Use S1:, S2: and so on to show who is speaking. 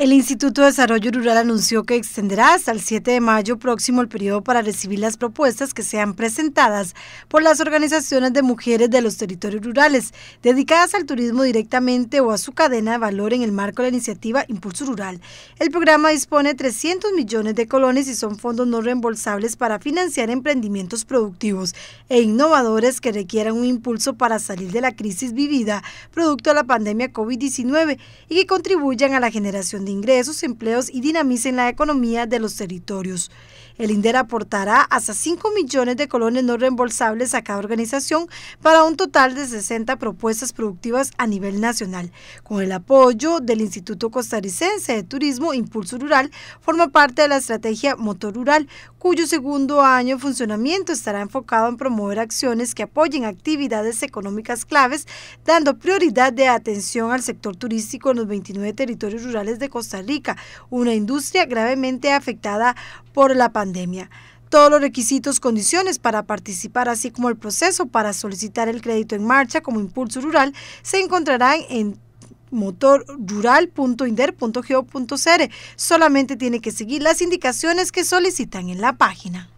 S1: El Instituto de Desarrollo Rural anunció que extenderá hasta el 7 de mayo próximo el periodo para recibir las propuestas que sean presentadas por las organizaciones de mujeres de los territorios rurales, dedicadas al turismo directamente o a su cadena de valor en el marco de la iniciativa Impulso Rural. El programa dispone de 300 millones de colones y son fondos no reembolsables para financiar emprendimientos productivos e innovadores que requieran un impulso para salir de la crisis vivida producto de la pandemia COVID-19 y que contribuyan a la generación de ingresos, empleos y dinamicen la economía de los territorios. El INDER aportará hasta 5 millones de colones no reembolsables a cada organización para un total de 60 propuestas productivas a nivel nacional. Con el apoyo del Instituto Costarricense de Turismo Impulso Rural, forma parte de la estrategia Motor Rural, cuyo segundo año de funcionamiento estará enfocado en promover acciones que apoyen actividades económicas claves, dando prioridad de atención al sector turístico en los 29 territorios rurales de Costa Costa Rica, una industria gravemente afectada por la pandemia todos los requisitos, condiciones para participar, así como el proceso para solicitar el crédito en marcha como impulso rural, se encontrarán en motorrural.inder.go.cr. Solamente tiene que seguir las indicaciones que solicitan en la página.